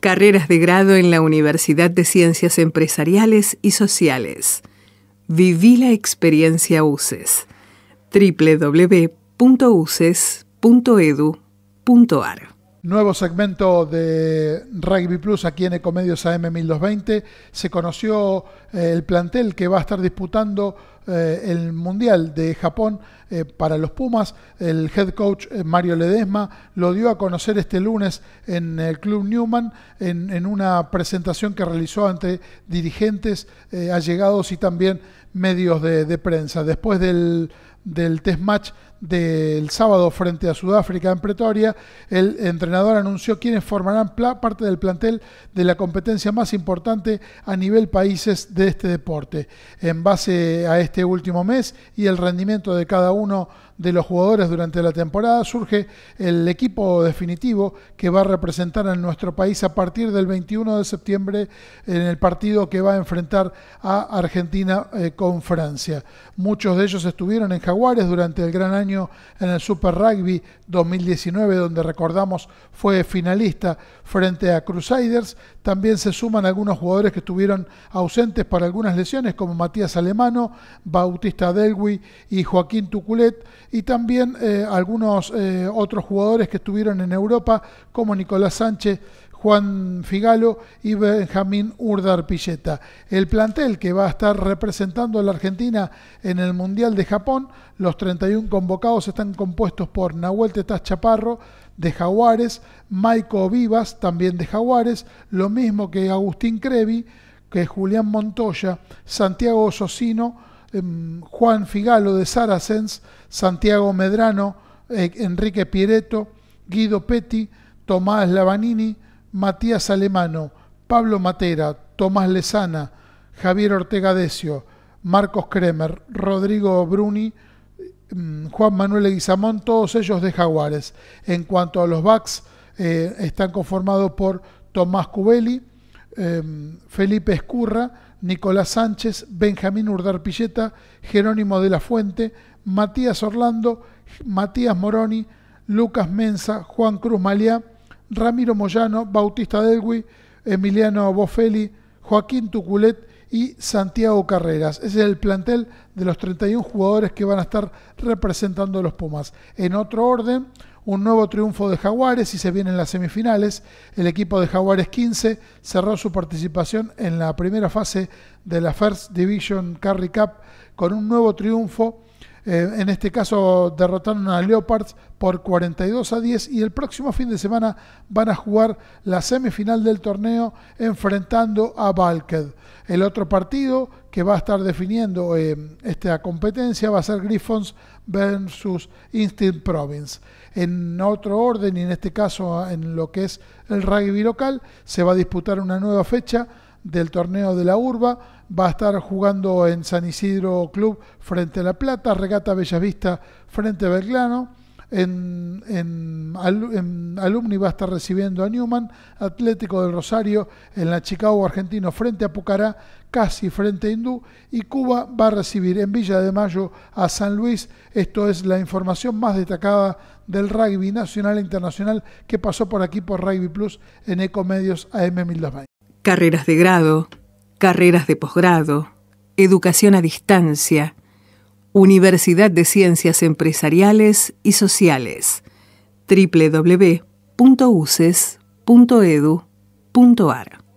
carreras de grado en la Universidad de Ciencias Empresariales y Sociales. Viví la experiencia UCES. www.uces.edu.ar Nuevo segmento de Rugby Plus aquí en Ecomedios AM 1020. Se conoció eh, el plantel que va a estar disputando eh, el Mundial de Japón eh, para los Pumas. El head coach eh, Mario Ledesma lo dio a conocer este lunes en el Club Newman en, una presentación que realizó ante dirigentes, allegados y también medios de prensa. Después del del test match del sábado frente a Sudáfrica en Pretoria, el entrenador anunció quienes formarán parte del plantel de la competencia más importante a nivel países de este deporte. En base a este último mes y el rendimiento de cada uno de los jugadores durante la temporada surge el equipo definitivo que va a representar a nuestro país a partir del 21 de septiembre en el partido que va a enfrentar a Argentina eh, con Francia. Muchos de ellos estuvieron en Jaguares durante el gran año en el Super Rugby 2019, donde recordamos fue finalista frente a Crusaders. También se suman algunos jugadores que estuvieron ausentes para algunas lesiones, como Matías Alemano, Bautista Delwi y Joaquín Tuculet y también eh, algunos eh, otros jugadores que estuvieron en Europa, como Nicolás Sánchez, Juan Figalo y Benjamín Urdar Pilleta. El plantel que va a estar representando a la Argentina en el Mundial de Japón, los 31 convocados están compuestos por Nahuel Tetaz Chaparro de Jaguares, Maico Vivas también de Jaguares, lo mismo que Agustín Crevi, que Julián Montoya, Santiago Sosino, em, Juan Figalo de Saracens, Santiago Medrano, eh, Enrique Pireto, Guido Petti, Tomás Lavanini, Matías Alemano, Pablo Matera, Tomás Lezana, Javier Ortega Decio, Marcos Kremer, Rodrigo Bruni, mm, Juan Manuel Eguizamón, todos ellos de Jaguares. En cuanto a los backs, eh, están conformados por Tomás Cubelli, Em, Felipe Escurra, Nicolás Sánchez, Benjamín Urdarpilleta, Jerónimo de la Fuente, Matías Orlando, Matías Moroni, Lucas Mensa, Juan Cruz Maliá, Ramiro Moyano, Bautista Delgui, Emiliano Bofelli, Joaquín Tuculet, y Santiago Carreras. Ese es el plantel de los 31 jugadores que van a estar representando a los Pumas. En otro orden, un nuevo triunfo de Jaguares y se vienen las semifinales. El equipo de Jaguares 15 cerró su participación en la primera fase de la First Division Carry Cup con un nuevo triunfo eh, en este caso derrotaron a Leopards por 42 a 10 y el próximo fin de semana van a jugar la semifinal del torneo enfrentando a Valked. El otro partido que va a estar definiendo eh, esta competencia va a ser Griffons versus Instinct Province. En otro orden y en este caso en lo que es el rugby local se va a disputar una nueva fecha del torneo de la urba va a estar jugando en San Isidro Club frente a La Plata, Regata Bellavista frente a Belgrano. En, en, Alumni va a estar recibiendo a Newman, Atlético del Rosario en la Chicago Argentino frente a Pucará, casi frente a Hindú y Cuba va a recibir en Villa de Mayo a San Luis. Esto es la información más destacada del rugby nacional e internacional que pasó por aquí por Rugby Plus en Ecomedios AM1220. Carreras de grado, carreras de posgrado, educación a distancia, Universidad de Ciencias Empresariales y Sociales, www.uses.edu.ar.